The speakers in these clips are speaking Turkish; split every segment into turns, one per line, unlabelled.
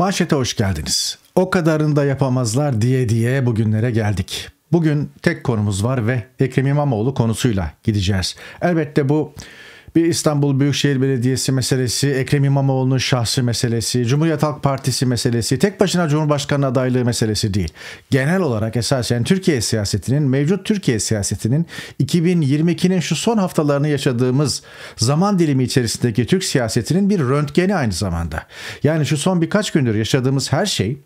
Manşete hoş geldiniz. O kadarını da yapamazlar diye diye bugünlere geldik. Bugün tek konumuz var ve Ekrem İmamoğlu konusuyla gideceğiz. Elbette bu bir İstanbul Büyükşehir Belediyesi meselesi, Ekrem İmamoğlu'nun şahsı meselesi, Cumhuriyet Halk Partisi meselesi, tek başına Cumhurbaşkanı adaylığı meselesi değil. Genel olarak esasen Türkiye siyasetinin, mevcut Türkiye siyasetinin 2022'nin şu son haftalarını yaşadığımız zaman dilimi içerisindeki Türk siyasetinin bir röntgeni aynı zamanda. Yani şu son birkaç gündür yaşadığımız her şey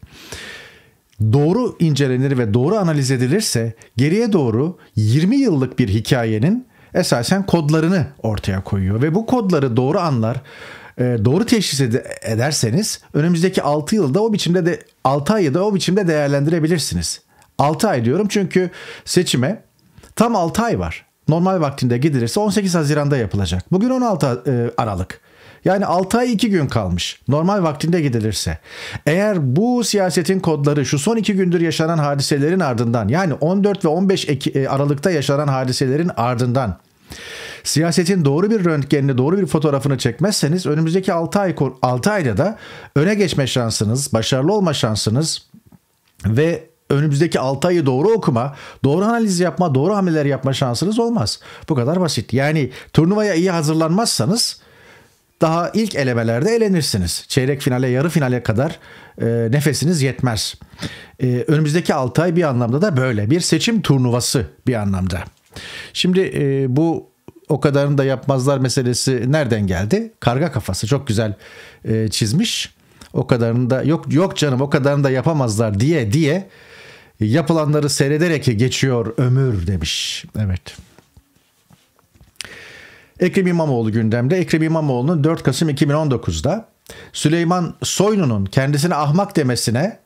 doğru incelenir ve doğru analiz edilirse geriye doğru 20 yıllık bir hikayenin esasen kodlarını ortaya koyuyor. Ve bu kodları doğru anlar, e, doğru teşhis ederseniz önümüzdeki 6 yılda o biçimde de 6 ayı da o biçimde değerlendirebilirsiniz. 6 ay diyorum çünkü seçime tam 6 ay var. Normal vaktinde gidilirse 18 Haziran'da yapılacak. Bugün 16 e, Aralık. Yani 6 ay 2 gün kalmış. Normal vaktinde gidilirse. Eğer bu siyasetin kodları şu son 2 gündür yaşanan hadiselerin ardından yani 14 ve 15 e, Aralık'ta yaşanan hadiselerin ardından siyasetin doğru bir röntgenini, doğru bir fotoğrafını çekmezseniz önümüzdeki 6 ay 6 ayda da öne geçme şansınız, başarılı olma şansınız ve önümüzdeki 6 ayı doğru okuma, doğru analiz yapma, doğru hamleler yapma şansınız olmaz. Bu kadar basit. Yani turnuvaya iyi hazırlanmazsanız daha ilk elemelerde elenirsiniz. Çeyrek finale, yarı finale kadar e, nefesiniz yetmez. E, önümüzdeki 6 ay bir anlamda da böyle. Bir seçim turnuvası bir anlamda. Şimdi e, bu o kadarını da yapmazlar meselesi nereden geldi? Karga kafası çok güzel e, çizmiş. O kadarını da yok yok canım o kadarını da yapamazlar diye diye yapılanları seyrederek geçiyor ömür demiş. Evet. Ekrem İmamoğlu gündemde. Ekrem İmamoğlu'nun 4 Kasım 2019'da Süleyman Soylu'nun kendisine ahmak demesine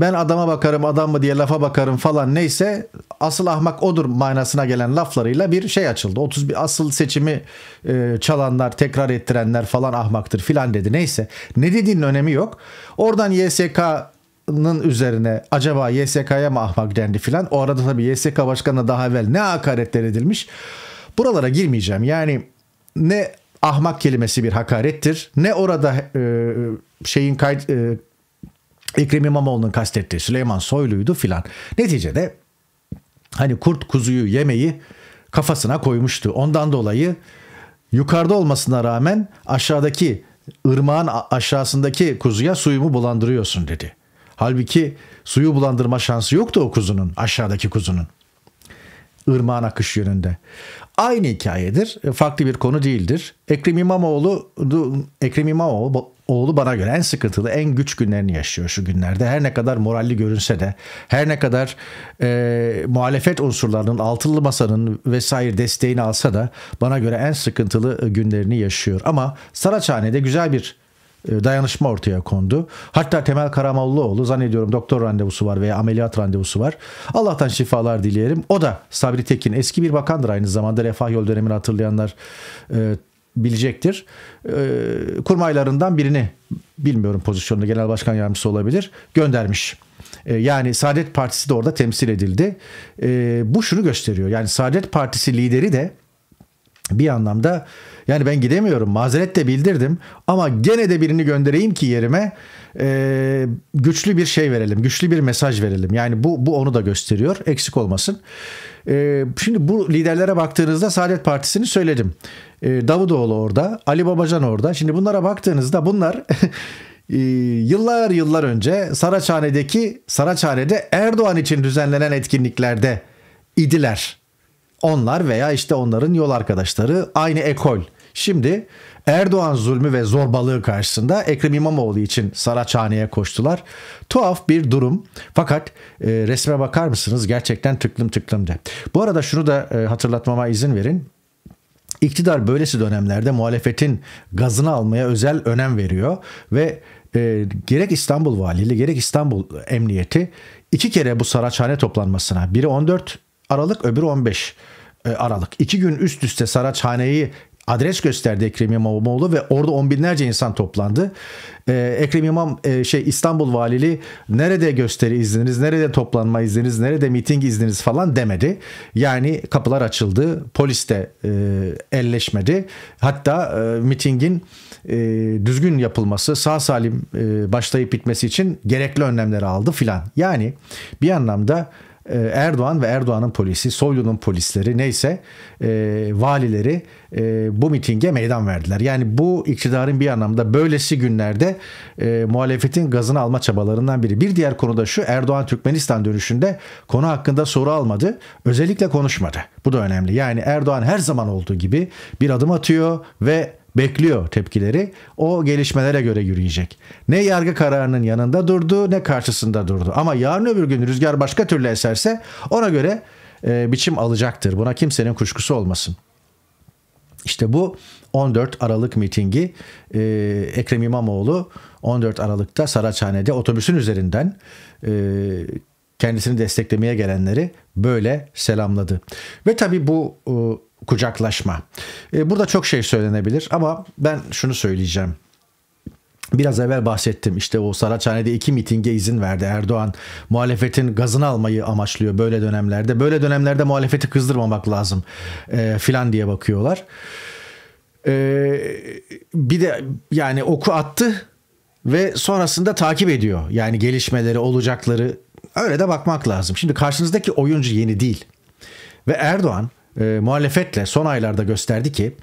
ben adama bakarım adam mı diye lafa bakarım falan neyse asıl ahmak odur manasına gelen laflarıyla bir şey açıldı. 31 asıl seçimi e, çalanlar, tekrar ettirenler falan ahmaktır filan dedi. Neyse ne dediğinin önemi yok. Oradan YSK'nın üzerine acaba YSK'ya mı ahmak dendi filan. O arada tabii YSK başkanına daha evvel ne hakaretler edilmiş. Buralara girmeyeceğim. Yani ne ahmak kelimesi bir hakarettir ne orada e, şeyin kayıt e, Ekrem İmamoğlu'nun kastettiği Süleyman Soylu'ydu filan. Neticede hani kurt kuzuyu yemeyi kafasına koymuştu. Ondan dolayı yukarıda olmasına rağmen aşağıdaki ırmağın aşağısındaki kuzuya suyumu bulandırıyorsun dedi. Halbuki suyu bulandırma şansı yoktu o kuzunun aşağıdaki kuzunun ırmağın akış yönünde. Aynı hikayedir. E, farklı bir konu değildir. Ekrem İmamoğlu Ekrem İmamoğlu oğlu bana göre en sıkıntılı, en güç günlerini yaşıyor şu günlerde. Her ne kadar moralli görünse de, her ne kadar e, muhalefet unsurlarının, altılı masanın vesaire desteğini alsa da bana göre en sıkıntılı günlerini yaşıyor. Ama Saraçhane'de güzel bir e, dayanışma ortaya kondu. Hatta Temel Karamollaoğlu zannediyorum doktor randevusu var veya ameliyat randevusu var. Allah'tan şifalar dileyelim. O da Sabri Tekin eski bir bakandır aynı zamanda refah yol dönemini hatırlayanlar e, bilecektir. E, kurmaylarından birini bilmiyorum pozisyonunda genel başkan yardımcısı olabilir göndermiş. E, yani Saadet Partisi de orada temsil edildi. E, bu şunu gösteriyor yani Saadet Partisi lideri de bir anlamda yani ben gidemiyorum mazeret de bildirdim ama gene de birini göndereyim ki yerime e, güçlü bir şey verelim, güçlü bir mesaj verelim. Yani bu, bu onu da gösteriyor eksik olmasın. E, şimdi bu liderlere baktığınızda Saadet Partisi'ni söyledim. E, Davutoğlu orada, Ali Babacan orada. Şimdi bunlara baktığınızda bunlar... E, yıllar yıllar önce Saraçhane'deki Saraçhane'de Erdoğan için düzenlenen etkinliklerde idiler. Onlar veya işte onların yol arkadaşları aynı ekol. Şimdi Erdoğan zulmü ve zorbalığı karşısında Ekrem İmamoğlu için Saraçhane'ye koştular. Tuhaf bir durum fakat e, resme bakar mısınız gerçekten tıklım tıklım de. Bu arada şunu da e, hatırlatmama izin verin. İktidar böylesi dönemlerde muhalefetin gazını almaya özel önem veriyor ve e, gerek İstanbul Valiliği gerek İstanbul Emniyeti iki kere bu Saraçhane toplanmasına biri 14 Aralık öbürü 15 e, Aralık. iki gün üst üste Saraçhane'yi adres gösterdi Ekrem İmamoğlu ve orada on binlerce insan toplandı. Ee, Ekrem İmam e, şey İstanbul valili nerede gösteri izniniz, nerede toplanma izniniz, nerede miting izniniz falan demedi. Yani kapılar açıldı, polis de e, elleşmedi. Hatta e, mitingin e, düzgün yapılması, sağ salim e, başlayıp bitmesi için gerekli önlemleri aldı filan. Yani bir anlamda ee, Erdoğan ve Erdoğan'ın polisi, Soylu'nun polisleri neyse e, valileri e, bu mitinge meydan verdiler. Yani bu iktidarın bir anlamda böylesi günlerde e, muhalefetin gazını alma çabalarından biri. Bir diğer konu da şu Erdoğan Türkmenistan dönüşünde konu hakkında soru almadı. Özellikle konuşmadı. Bu da önemli. Yani Erdoğan her zaman olduğu gibi bir adım atıyor ve bekliyor tepkileri. O gelişmelere göre yürüyecek. Ne yargı kararının yanında durdu ne karşısında durdu. Ama yarın öbür gün rüzgar başka türlü eserse ona göre e, biçim alacaktır. Buna kimsenin kuşkusu olmasın. İşte bu 14 Aralık mitingi e, Ekrem İmamoğlu 14 Aralık'ta Saraçhane'de otobüsün üzerinden e, kendisini desteklemeye gelenleri böyle selamladı. Ve tabii bu e, kucaklaşma. E, burada çok şey söylenebilir ama ben şunu söyleyeceğim. Biraz evvel bahsettim işte o Saraçhane'de iki mitinge izin verdi Erdoğan. Muhalefetin gazını almayı amaçlıyor böyle dönemlerde. Böyle dönemlerde muhalefeti kızdırmamak lazım e, filan diye bakıyorlar. E, bir de yani oku attı ve sonrasında takip ediyor. Yani gelişmeleri olacakları öyle de bakmak lazım. Şimdi karşınızdaki oyuncu yeni değil. Ve Erdoğan e, muhalefetle son aylarda gösterdi ki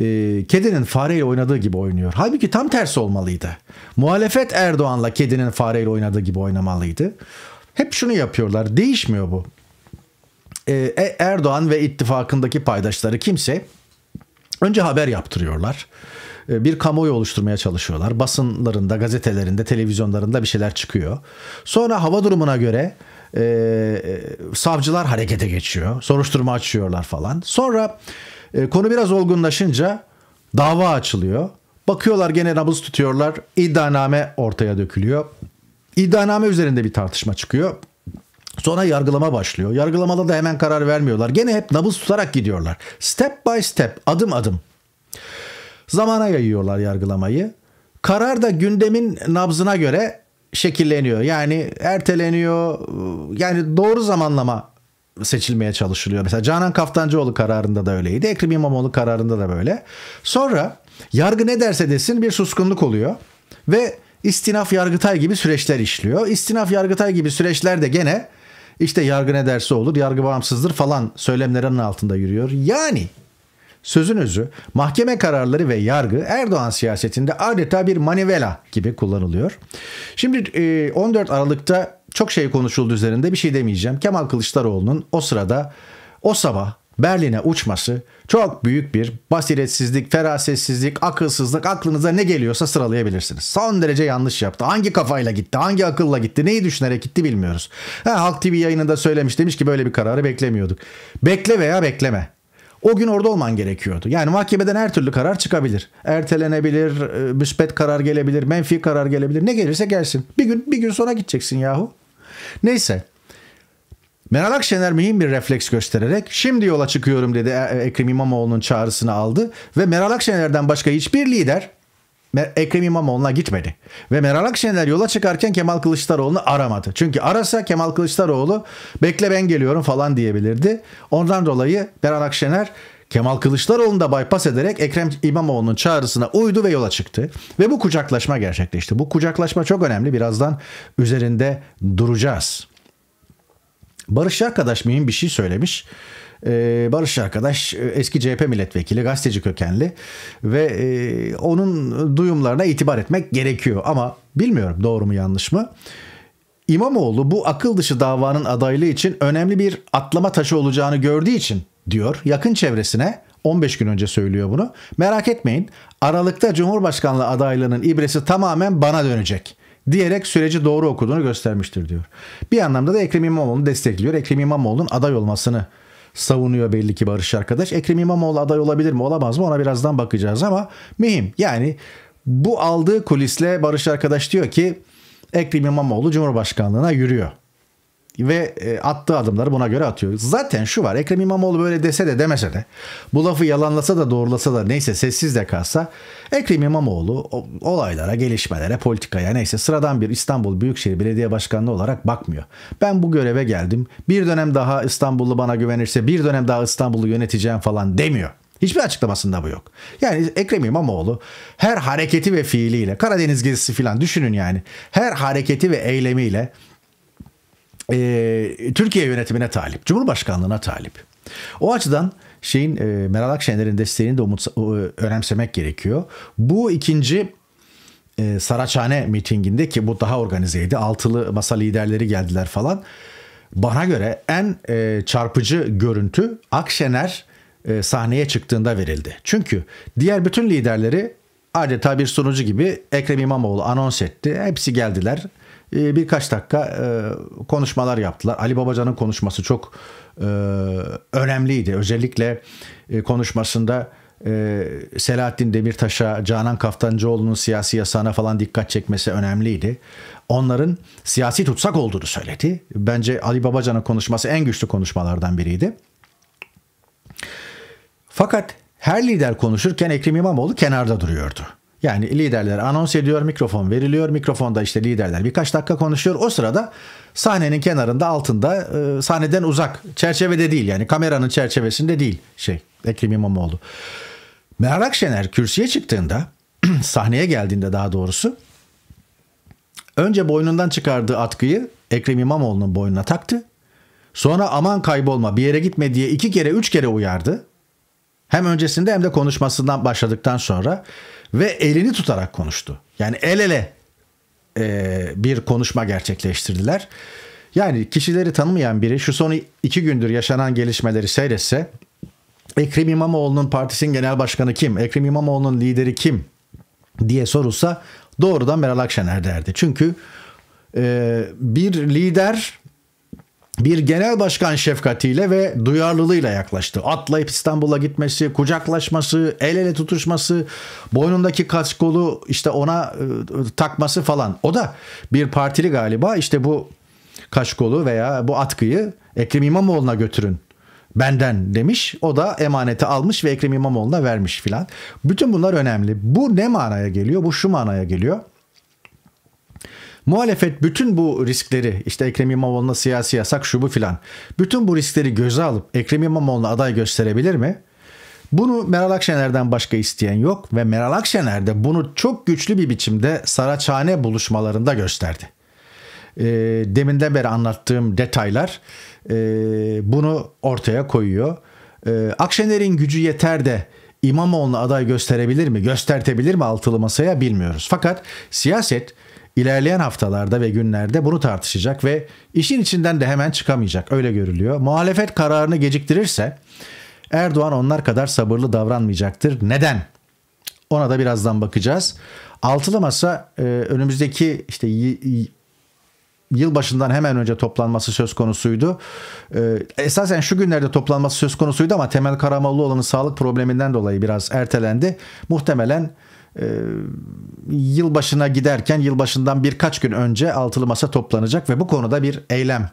e, kedinin fareyle oynadığı gibi oynuyor. Halbuki tam tersi olmalıydı. Muhalefet Erdoğan'la kedinin fareyle oynadığı gibi oynamalıydı. Hep şunu yapıyorlar. Değişmiyor bu. E, e Erdoğan ve ittifakındaki paydaşları kimse önce haber yaptırıyorlar e, bir kamuoyu oluşturmaya çalışıyorlar. Basınlarında, gazetelerinde, televizyonlarında bir şeyler çıkıyor. Sonra hava durumuna göre ee, e, savcılar harekete geçiyor. Soruşturma açıyorlar falan. Sonra e, konu biraz olgunlaşınca dava açılıyor. Bakıyorlar gene nabız tutuyorlar. İddianame ortaya dökülüyor. İddianame üzerinde bir tartışma çıkıyor. Sonra yargılama başlıyor. Yargılamada da hemen karar vermiyorlar. Gene hep nabız tutarak gidiyorlar. Step by step, adım adım. Zamana yayıyorlar yargılamayı. Karar da gündemin nabzına göre şekilleniyor. Yani erteleniyor. Yani doğru zamanlama seçilmeye çalışılıyor. Mesela Canan Kaftancıoğlu kararında da öyleydi. Ekrem İmamoğlu kararında da böyle. Sonra yargı ne derse desin bir suskunluk oluyor. Ve istinaf yargıtay gibi süreçler işliyor. İstinaf yargıtay gibi süreçler de gene işte yargı ne derse olur, yargı bağımsızdır falan söylemlerinin altında yürüyor. Yani Sözün özü mahkeme kararları ve yargı Erdoğan siyasetinde adeta bir manivela gibi kullanılıyor. Şimdi 14 e, Aralık'ta çok şey konuşuldu üzerinde bir şey demeyeceğim. Kemal Kılıçdaroğlu'nun o sırada o sabah Berlin'e uçması çok büyük bir basiretsizlik, ferasetsizlik, akılsızlık aklınıza ne geliyorsa sıralayabilirsiniz. Son derece yanlış yaptı. Hangi kafayla gitti, hangi akılla gitti, neyi düşünerek gitti bilmiyoruz. Ha, Halk TV yayınında söylemiş demiş ki böyle bir kararı beklemiyorduk. Bekle veya bekleme o gün orada olman gerekiyordu. Yani mahkemeden her türlü karar çıkabilir. Ertelenebilir, e, müspet karar gelebilir, menfi karar gelebilir. Ne gelirse gelsin. Bir gün bir gün sonra gideceksin yahu. Neyse. Meral Akşener mühim bir refleks göstererek şimdi yola çıkıyorum dedi e, e, Ekrem İmamoğlu'nun çağrısını aldı ve Meral Akşener'den başka hiçbir lider Ekrem İmamoğlu'na gitmedi. Ve Meral Akşener yola çıkarken Kemal Kılıçdaroğlu'nu aramadı. Çünkü arasa Kemal Kılıçdaroğlu bekle ben geliyorum falan diyebilirdi. Ondan dolayı Meral Akşener Kemal Kılıçdaroğlu'nu da bypass ederek Ekrem İmamoğlu'nun çağrısına uydu ve yola çıktı. Ve bu kucaklaşma gerçekleşti. Bu kucaklaşma çok önemli. Birazdan üzerinde duracağız. Barış arkadaş mühim bir şey söylemiş. Ee, Barış arkadaş e, eski CHP milletvekili gazeteci kökenli ve e, onun duyumlarına itibar etmek gerekiyor ama bilmiyorum doğru mu yanlış mı. İmamoğlu bu akıl dışı davanın adaylığı için önemli bir atlama taşı olacağını gördüğü için diyor yakın çevresine 15 gün önce söylüyor bunu. Merak etmeyin Aralık'ta Cumhurbaşkanlığı adaylığının ibresi tamamen bana dönecek diyerek süreci doğru okuduğunu göstermiştir diyor. Bir anlamda da Ekrem İmamoğlu'nu destekliyor. Ekrem İmamoğlu'nun aday olmasını savunuyor belli ki Barış arkadaş. Ekrem İmamoğlu aday olabilir mi olamaz mı ona birazdan bakacağız ama mühim yani bu aldığı kulisle Barış arkadaş diyor ki Ekrem İmamoğlu Cumhurbaşkanlığına yürüyor ve e, attığı adımları buna göre atıyor. Zaten şu var Ekrem İmamoğlu böyle dese de demese de bu lafı yalanlasa da doğrulasa da neyse sessiz de kalsa Ekrem İmamoğlu olaylara, gelişmelere, politikaya neyse sıradan bir İstanbul Büyükşehir Belediye Başkanlığı olarak bakmıyor. Ben bu göreve geldim bir dönem daha İstanbullu bana güvenirse bir dönem daha İstanbul'u yöneteceğim falan demiyor. Hiçbir açıklamasında bu yok. Yani Ekrem İmamoğlu her hareketi ve fiiliyle Karadeniz gezisi falan düşünün yani. Her hareketi ve eylemiyle e, Türkiye yönetimine talip, Cumhurbaşkanlığına talip. O açıdan şeyin e, Meral Akşener'in desteğini de umut, e, önemsemek gerekiyor. Bu ikinci e, Saraçhane mitinginde ki bu daha organizeydi. Altılı masa liderleri geldiler falan. Bana göre en e, çarpıcı görüntü Akşener e, sahneye çıktığında verildi. Çünkü diğer bütün liderleri adeta bir sunucu gibi Ekrem İmamoğlu anons etti. Hepsi geldiler. Ee, birkaç dakika e, konuşmalar yaptılar. Ali Babacan'ın konuşması çok e, önemliydi. Özellikle e, konuşmasında Selahattin Demirtaş'a, Canan Kaftancıoğlu'nun siyasi yasağına falan dikkat çekmesi önemliydi. Onların siyasi tutsak olduğunu söyledi. Bence Ali Babacan'ın konuşması en güçlü konuşmalardan biriydi. Fakat her lider konuşurken Ekrem İmamoğlu kenarda duruyordu. Yani liderler anons ediyor, mikrofon veriliyor. Mikrofonda işte liderler birkaç dakika konuşuyor. O sırada sahnenin kenarında, altında, e, sahneden uzak, çerçevede değil yani kameranın çerçevesinde değil şey Ekrem İmamoğlu. Meral Akşener kürsüye çıktığında, sahneye geldiğinde daha doğrusu önce boynundan çıkardığı atkıyı Ekrem İmamoğlu'nun boynuna taktı. Sonra aman kaybolma bir yere gitme diye iki kere üç kere uyardı. Hem öncesinde hem de konuşmasından başladıktan sonra ve elini tutarak konuştu. Yani el ele e, bir konuşma gerçekleştirdiler. Yani kişileri tanımayan biri şu son iki gündür yaşanan gelişmeleri seyretse Ekrem İmamoğlu'nun partisinin genel başkanı kim? Ekrem İmamoğlu'nun lideri kim? diye sorulsa doğrudan Meral Akşener derdi. Çünkü e, bir lider bir genel başkan şefkatiyle ve duyarlılığıyla yaklaştı. Atlayıp İstanbul'a gitmesi, kucaklaşması, el ele tutuşması, boynundaki kaskolu işte ona e, takması falan. O da bir partili galiba işte bu kaşkolu veya bu atkıyı Ekrem İmamoğlu'na götürün benden demiş. O da emaneti almış ve Ekrem İmamoğlu'na vermiş filan. Bütün bunlar önemli. Bu ne manaya geliyor? Bu şu manaya geliyor. Muhalefet bütün bu riskleri işte Ekrem İmamoğlu'na siyasi yasak şu bu filan. Bütün bu riskleri göze alıp Ekrem İmamoğlu'na aday gösterebilir mi? Bunu Meral Akşener'den başka isteyen yok ve Meral Akşener de bunu çok güçlü bir biçimde Saraçhane buluşmalarında gösterdi. E, deminden beri anlattığım detaylar e, bunu ortaya koyuyor. E, Akşener'in gücü yeter de İmamoğlu'na aday gösterebilir mi, göstertebilir mi altılı masaya bilmiyoruz. Fakat siyaset ilerleyen haftalarda ve günlerde bunu tartışacak ve işin içinden de hemen çıkamayacak öyle görülüyor. Muhalefet kararını geciktirirse Erdoğan onlar kadar sabırlı davranmayacaktır. Neden? Ona da birazdan bakacağız. Altılı masa e, önümüzdeki işte yıl başından hemen önce toplanması söz konusuydu. Ee, esasen şu günlerde toplanması söz konusuydu ama Temel Karamollaoğlu'nun sağlık probleminden dolayı biraz ertelendi. Muhtemelen e, yılbaşına giderken yılbaşından birkaç gün önce altılı masa toplanacak ve bu konuda bir eylem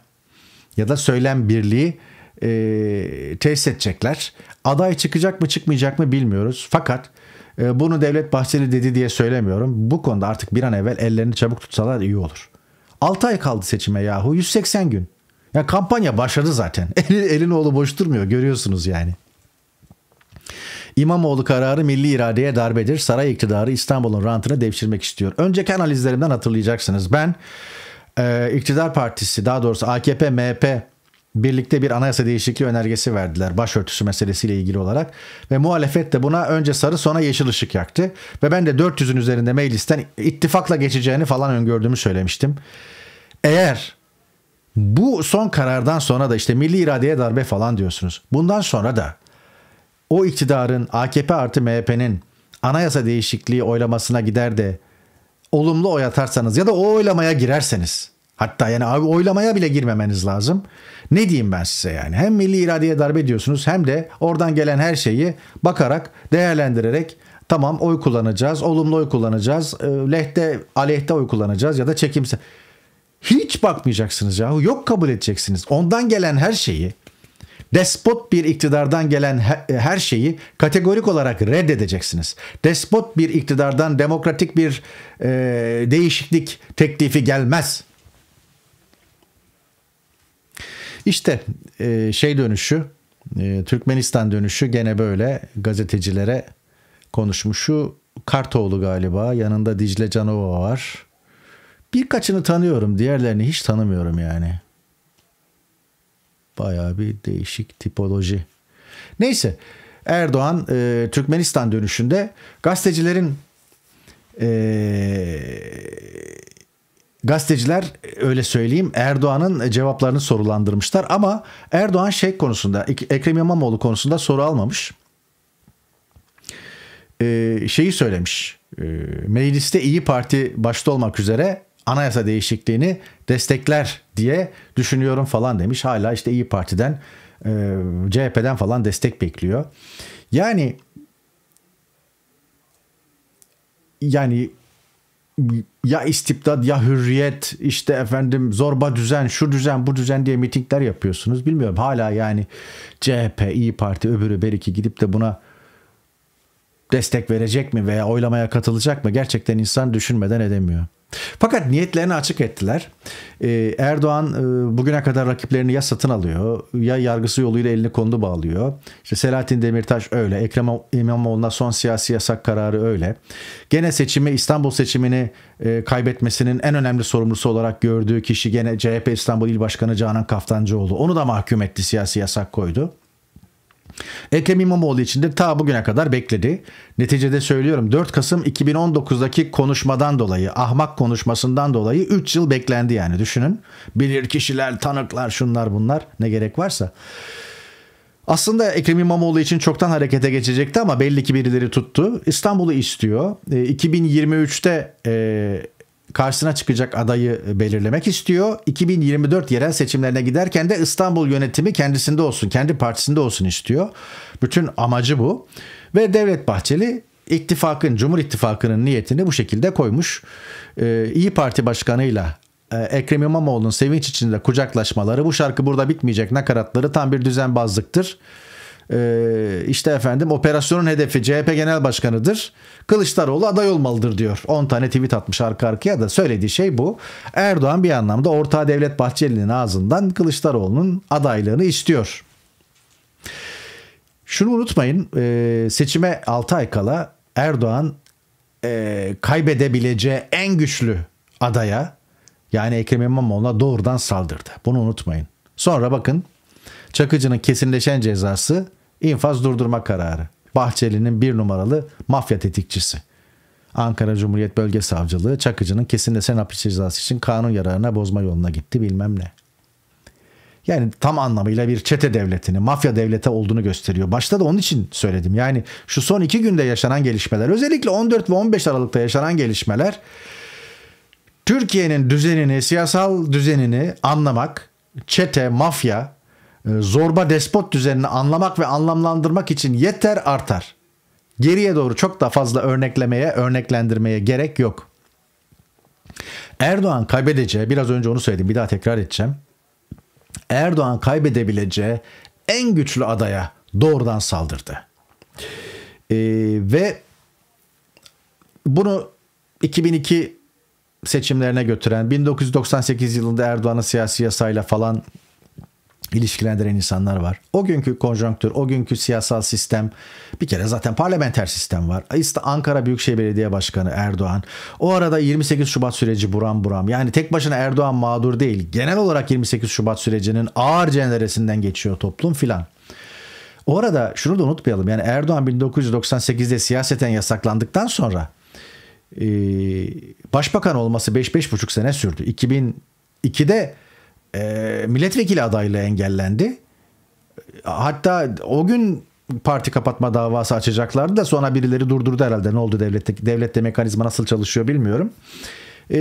ya da söylem birliği e, tesis edecekler. Aday çıkacak mı çıkmayacak mı bilmiyoruz. Fakat e, bunu Devlet Bahçeli dedi diye söylemiyorum. Bu konuda artık bir an evvel ellerini çabuk tutsalar iyi olur. 6 ay kaldı seçime yahu 180 gün. Ya kampanya başladı zaten. Elin, elin oğlu boş durmuyor görüyorsunuz yani. İmamoğlu kararı milli iradeye darbedir. Saray iktidarı İstanbul'un rantını devşirmek istiyor. Önceki analizlerimden hatırlayacaksınız. Ben e, iktidar partisi daha doğrusu AKP, MHP birlikte bir anayasa değişikliği önergesi verdiler başörtüsü meselesiyle ilgili olarak ve muhalefet de buna önce sarı sonra yeşil ışık yaktı ve ben de 400'ün üzerinde meclisten ittifakla geçeceğini falan öngördüğümü söylemiştim. Eğer bu son karardan sonra da işte milli iradeye darbe falan diyorsunuz. Bundan sonra da o iktidarın AKP artı MHP'nin anayasa değişikliği oylamasına gider de olumlu oy atarsanız ya da o oylamaya girerseniz hatta yani abi oylamaya bile girmemeniz lazım. Ne diyeyim ben size yani hem milli iradeye darbe diyorsunuz hem de oradan gelen her şeyi bakarak değerlendirerek tamam oy kullanacağız olumlu oy kullanacağız e, lehte aleyhte oy kullanacağız ya da çekimse hiç bakmayacaksınız ya yok kabul edeceksiniz ondan gelen her şeyi Despot bir iktidardan gelen her şeyi kategorik olarak reddedeceksiniz. Despot bir iktidardan demokratik bir e, değişiklik teklifi gelmez. İşte e, şey dönüşü, e, Türkmenistan dönüşü gene böyle gazetecilere konuşmuşu Kartoğlu galiba. Yanında Dicle Canova var. Birkaçını tanıyorum, diğerlerini hiç tanımıyorum yani. Bayağı bir değişik tipoloji. Neyse Erdoğan e, Türkmenistan dönüşünde gazetecilerin e, gazeteciler öyle söyleyeyim Erdoğan'ın cevaplarını sorulandırmışlar ama Erdoğan şey konusunda Ekrem İmamoğlu konusunda soru almamış. E, şeyi söylemiş. E, mecliste İyi Parti başta olmak üzere anayasa değişikliğini destekler diye düşünüyorum falan demiş. Hala işte İyi Parti'den e, CHP'den falan destek bekliyor. Yani yani ya istibdat ya hürriyet işte efendim zorba düzen şu düzen bu düzen diye mitingler yapıyorsunuz. Bilmiyorum hala yani CHP, İyi Parti öbürü beriki gidip de buna destek verecek mi veya oylamaya katılacak mı gerçekten insan düşünmeden edemiyor. Fakat niyetlerini açık ettiler. Ee, Erdoğan e, bugüne kadar rakiplerini ya satın alıyor ya yargısı yoluyla elini kondu bağlıyor. İşte Selahattin Demirtaş öyle, Ekrem İmamoğlu'na son siyasi yasak kararı öyle. Gene seçimi İstanbul seçimini e, kaybetmesinin en önemli sorumlusu olarak gördüğü kişi gene CHP İstanbul İl Başkanı Canan Kaftancıoğlu. Onu da mahkum etti siyasi yasak koydu. Ekrem İmamoğlu için de ta bugüne kadar bekledi. Neticede söylüyorum 4 Kasım 2019'daki konuşmadan dolayı, ahmak konuşmasından dolayı 3 yıl beklendi yani düşünün. Bilir kişiler, tanıklar, şunlar bunlar ne gerek varsa. Aslında Ekrem İmamoğlu için çoktan harekete geçecekti ama belli ki birileri tuttu. İstanbul'u istiyor. E, 2023'te e, karşısına çıkacak adayı e, belirlemek istiyor. 2024 yerel seçimlerine giderken de İstanbul yönetimi kendisinde olsun, kendi partisinde olsun istiyor. Bütün amacı bu. Ve Devlet Bahçeli ittifakın, Cumhur İttifakı'nın niyetini bu şekilde koymuş. E, İyi Parti Başkanı'yla e, Ekrem İmamoğlu'nun sevinç içinde kucaklaşmaları bu şarkı burada bitmeyecek nakaratları tam bir düzenbazlıktır. Ee, işte efendim operasyonun hedefi CHP Genel Başkanı'dır. Kılıçdaroğlu aday olmalıdır diyor. 10 tane tweet atmış arka arkaya da söylediği şey bu. Erdoğan bir anlamda ortağı Devlet Bahçeli'nin ağzından Kılıçdaroğlu'nun adaylığını istiyor. Şunu unutmayın e, seçime 6 ay kala Erdoğan e, kaybedebileceği en güçlü adaya yani Ekrem İmamoğlu'na doğrudan saldırdı. Bunu unutmayın. Sonra bakın Çakıcı'nın kesinleşen cezası infaz durdurma kararı. Bahçeli'nin bir numaralı mafya tetikçisi. Ankara Cumhuriyet Bölge Savcılığı Çakıcı'nın kesinleşen hapis cezası için kanun yararına bozma yoluna gitti bilmem ne. Yani tam anlamıyla bir çete devletini, mafya devleti olduğunu gösteriyor. Başta da onun için söyledim. Yani şu son iki günde yaşanan gelişmeler, özellikle 14 ve 15 Aralık'ta yaşanan gelişmeler Türkiye'nin düzenini, siyasal düzenini anlamak, çete, mafya, ee, zorba despot düzenini anlamak ve anlamlandırmak için yeter artar. Geriye doğru çok da fazla örneklemeye, örneklendirmeye gerek yok. Erdoğan kaybedeceği, biraz önce onu söyledim bir daha tekrar edeceğim. Erdoğan kaybedebileceği en güçlü adaya doğrudan saldırdı. Ee, ve bunu 2002 seçimlerine götüren 1998 yılında Erdoğan'ın siyasi yasayla falan ilişkilendiren insanlar var. O günkü konjonktür, o günkü siyasal sistem bir kere zaten parlamenter sistem var. İşte Ankara Büyükşehir Belediye Başkanı Erdoğan. O arada 28 Şubat süreci buram buram. Yani tek başına Erdoğan mağdur değil. Genel olarak 28 Şubat sürecinin ağır cenderesinden geçiyor toplum filan. O arada şunu da unutmayalım. Yani Erdoğan 1998'de siyaseten yasaklandıktan sonra e, başbakan olması 5-5,5 sene sürdü. 2002'de e, milletvekili adaylığı engellendi. Hatta o gün parti kapatma davası açacaklardı da sonra birileri durdurdu herhalde. Ne oldu devlette, devlette mekanizma nasıl çalışıyor bilmiyorum. E,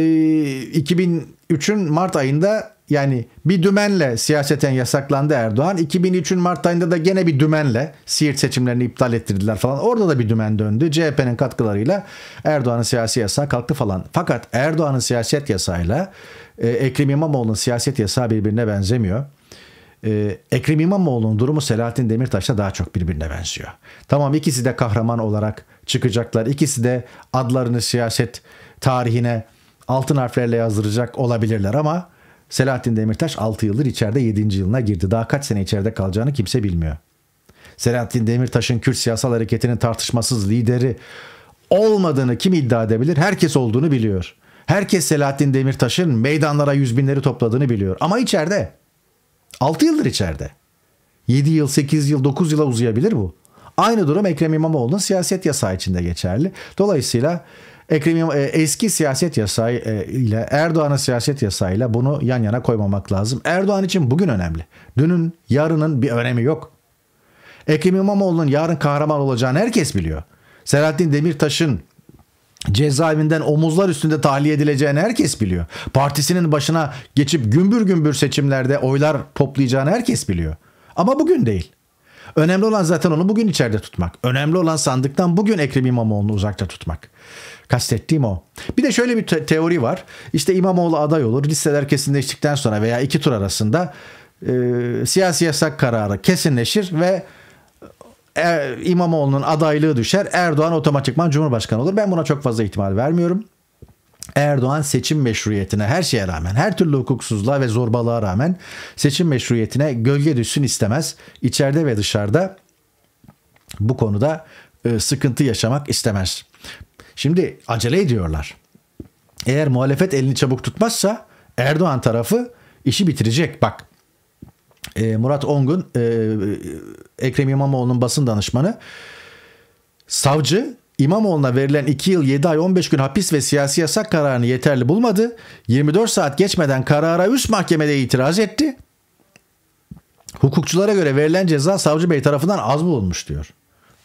2003'ün Mart ayında yani bir dümenle siyaseten yasaklandı Erdoğan. 2003'ün Mart ayında da gene bir dümenle Siirt seçimlerini iptal ettirdiler falan. Orada da bir dümen döndü. CHP'nin katkılarıyla Erdoğan'ın siyasi yasağı kalktı falan. Fakat Erdoğan'ın siyaset yasağıyla e, Ekrem İmamoğlu'nun siyaset yasağı birbirine benzemiyor. E, Ekrem İmamoğlu'nun durumu Selahattin Demirtaş'la daha çok birbirine benziyor. Tamam ikisi de kahraman olarak çıkacaklar. İkisi de adlarını siyaset tarihine altın harflerle yazdıracak olabilirler ama Selahattin Demirtaş 6 yıldır içeride 7. yılına girdi. Daha kaç sene içeride kalacağını kimse bilmiyor. Selahattin Demirtaş'ın Kürt siyasal hareketinin tartışmasız lideri olmadığını kim iddia edebilir? Herkes olduğunu biliyor. Herkes Selahattin Demirtaş'ın meydanlara yüz binleri topladığını biliyor. Ama içeride. 6 yıldır içeride. 7 yıl, 8 yıl, 9 yıla uzayabilir bu. Aynı durum Ekrem İmamoğlu'nun siyaset yasağı içinde geçerli. Dolayısıyla Ekrem İmam, e, eski siyaset yasağı e, ile Erdoğan'ın siyaset yasağıyla bunu yan yana koymamak lazım. Erdoğan için bugün önemli. Dünün, yarının bir önemi yok. Ekrem İmamoğlu'nun yarın kahraman olacağını herkes biliyor. Selahattin Demirtaş'ın cezaevinden omuzlar üstünde tahliye edileceğini herkes biliyor. Partisinin başına geçip gümbür gümbür seçimlerde oylar toplayacağını herkes biliyor. Ama bugün değil. Önemli olan zaten onu bugün içeride tutmak. Önemli olan sandıktan bugün Ekrem İmamoğlu'nu uzakta tutmak. Kastettiğim o. Bir de şöyle bir teori var. İşte İmamoğlu aday olur. Listeler kesinleştikten sonra veya iki tur arasında e, siyasi yasak kararı kesinleşir ve e, İmamoğlu'nun adaylığı düşer. Erdoğan otomatikman Cumhurbaşkanı olur. Ben buna çok fazla ihtimal vermiyorum. Erdoğan seçim meşruiyetine her şeye rağmen, her türlü hukuksuzluğa ve zorbalığa rağmen seçim meşruiyetine gölge düşsün istemez. İçeride ve dışarıda bu konuda e, sıkıntı yaşamak istemez. Şimdi acele ediyorlar. Eğer muhalefet elini çabuk tutmazsa Erdoğan tarafı işi bitirecek. Bak e, Murat Ongun, e, Ekrem İmamoğlu'nun basın danışmanı savcı İmamoğlu'na verilen 2 yıl 7 ay 15 gün hapis ve siyasi yasak kararını yeterli bulmadı. 24 saat geçmeden karara üst mahkemede itiraz etti. Hukukçulara göre verilen ceza savcı bey tarafından az bulunmuş diyor.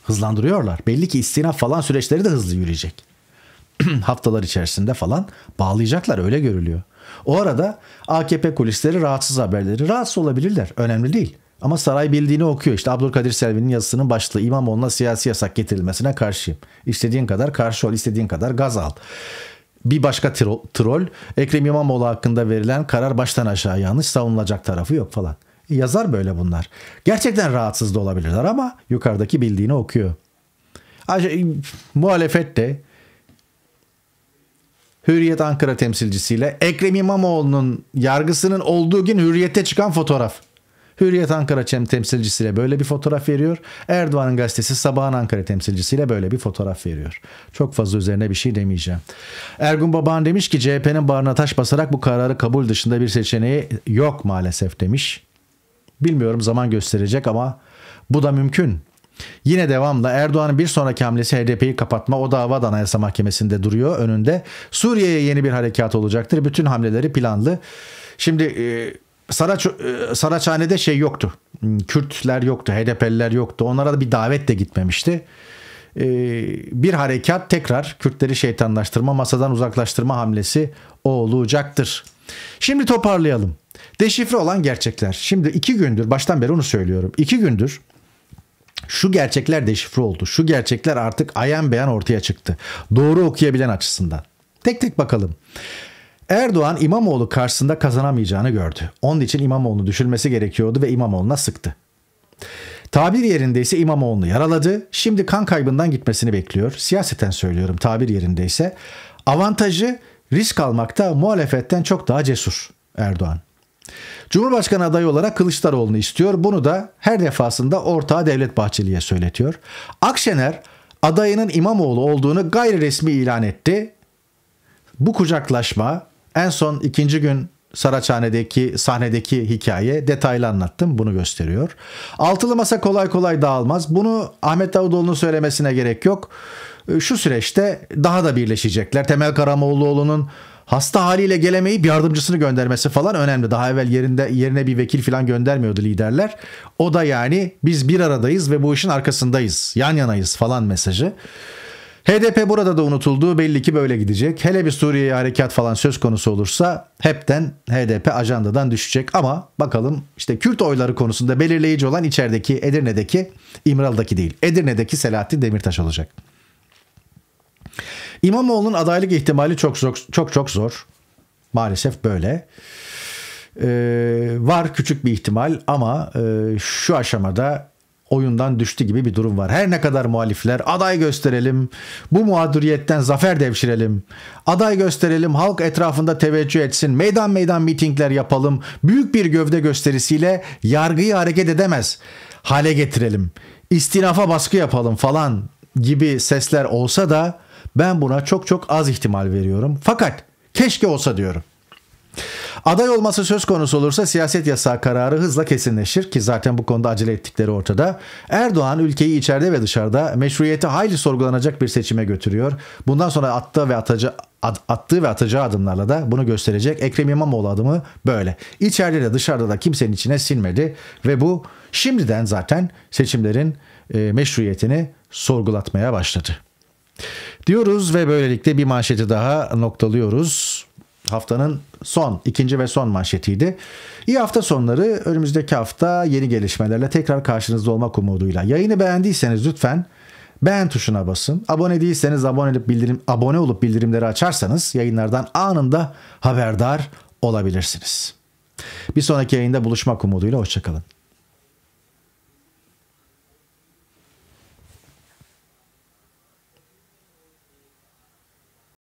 Hızlandırıyorlar. Belli ki istinaf falan süreçleri de hızlı yürüyecek. Haftalar içerisinde falan bağlayacaklar öyle görülüyor. O arada AKP kulisleri rahatsız haberleri rahatsız olabilirler. Önemli değil. Ama saray bildiğini okuyor. İşte Abdülkadir Selvi'nin yazısının başlığı İmamoğlu'na siyasi yasak getirilmesine karşıyım. İstediğin kadar karşı ol, istediğin kadar gaz al. Bir başka tro troll Ekrem İmamoğlu hakkında verilen karar baştan aşağı yanlış savunulacak tarafı yok falan. E, yazar böyle bunlar. Gerçekten rahatsız da olabilirler ama yukarıdaki bildiğini okuyor. Şey, muhalefet de Hürriyet Ankara temsilcisiyle Ekrem İmamoğlu'nun yargısının olduğu gün hürriyete çıkan fotoğraf. Hürriyet Ankara temsilcisiyle böyle bir fotoğraf veriyor. Erdoğan'ın gazetesi Sabah'ın Ankara temsilcisiyle böyle bir fotoğraf veriyor. Çok fazla üzerine bir şey demeyeceğim. Ergun Babahan demiş ki CHP'nin bağrına taş basarak bu kararı kabul dışında bir seçeneği yok maalesef demiş. Bilmiyorum zaman gösterecek ama bu da mümkün. Yine devamla Erdoğan'ın bir sonraki hamlesi HDP'yi kapatma o dava da Anayasa Mahkemesi'nde duruyor önünde. Suriye'ye yeni bir harekat olacaktır. Bütün hamleleri planlı. Şimdi e, Saraç, e, Saraçhane'de şey yoktu. Hmm, Kürtler yoktu, HDP'liler yoktu. Onlara da bir davet de gitmemişti. E, bir harekat tekrar Kürtleri şeytanlaştırma, masadan uzaklaştırma hamlesi olacaktır. Şimdi toparlayalım. Deşifre olan gerçekler. Şimdi iki gündür, baştan beri onu söylüyorum. İki gündür şu gerçekler deşifre oldu. Şu gerçekler artık ayan beyan ortaya çıktı. Doğru okuyabilen açısından. Tek tek bakalım. Erdoğan İmamoğlu karşısında kazanamayacağını gördü. Onun için İmamoğlu düşürmesi gerekiyordu ve İmamoğlu'na sıktı. Tabir yerindeyse İmamoğlu'nu yaraladı. Şimdi kan kaybından gitmesini bekliyor. Siyaseten söylüyorum tabir yerindeyse. Avantajı risk almakta muhalefetten çok daha cesur Erdoğan. Cumhurbaşkanı adayı olarak Kılıçdaroğlu'nu istiyor. Bunu da her defasında ortağı Devlet Bahçeli'ye söyletiyor. Akşener adayının İmamoğlu olduğunu gayri resmi ilan etti. Bu kucaklaşma en son ikinci gün Saraçhane'deki sahnedeki hikaye detaylı anlattım. Bunu gösteriyor. Altılı masa kolay kolay dağılmaz. Bunu Ahmet Davutoğlu'nun söylemesine gerek yok. Ee, şu süreçte daha da birleşecekler. Temel Karamoğluoğlu'nun hasta haliyle gelemeyip yardımcısını göndermesi falan önemli. Daha evvel yerinde yerine bir vekil falan göndermiyordu liderler. O da yani biz bir aradayız ve bu işin arkasındayız. Yan yanayız falan mesajı. HDP burada da unutuldu belli ki böyle gidecek. Hele bir Suriye'ye harekat falan söz konusu olursa hepten HDP ajandadan düşecek. Ama bakalım işte Kürt oyları konusunda belirleyici olan içerideki Edirne'deki İmralı'daki değil Edirne'deki Selahattin Demirtaş olacak. İmamoğlu'nun adaylık ihtimali çok çok çok, çok zor. Maalesef böyle. Ee, var küçük bir ihtimal ama e, şu aşamada oyundan düştü gibi bir durum var. Her ne kadar muhalifler aday gösterelim, bu mağduriyetten zafer devşirelim, aday gösterelim, halk etrafında teveccüh etsin, meydan meydan mitingler yapalım, büyük bir gövde gösterisiyle yargıyı hareket edemez hale getirelim, istinafa baskı yapalım falan gibi sesler olsa da ben buna çok çok az ihtimal veriyorum. Fakat keşke olsa diyorum. Aday olması söz konusu olursa siyaset yasağı kararı hızla kesinleşir ki zaten bu konuda acele ettikleri ortada. Erdoğan ülkeyi içeride ve dışarıda meşruiyeti hayli sorgulanacak bir seçime götürüyor. Bundan sonra attığı ve atacağı attığı ve atacağı adımlarla da bunu gösterecek. Ekrem İmamoğlu adımı böyle. İçeride de dışarıda da kimsenin içine silmedi ve bu şimdiden zaten seçimlerin e, meşruiyetini sorgulatmaya başladı. Diyoruz ve böylelikle bir manşeti daha noktalıyoruz haftanın son, ikinci ve son manşetiydi. İyi hafta sonları. Önümüzdeki hafta yeni gelişmelerle tekrar karşınızda olmak umuduyla. Yayını beğendiyseniz lütfen beğen tuşuna basın. Abone değilseniz abone olup bildirim abone olup bildirimleri açarsanız yayınlardan anında haberdar olabilirsiniz. Bir sonraki yayında buluşmak umuduyla hoşçakalın.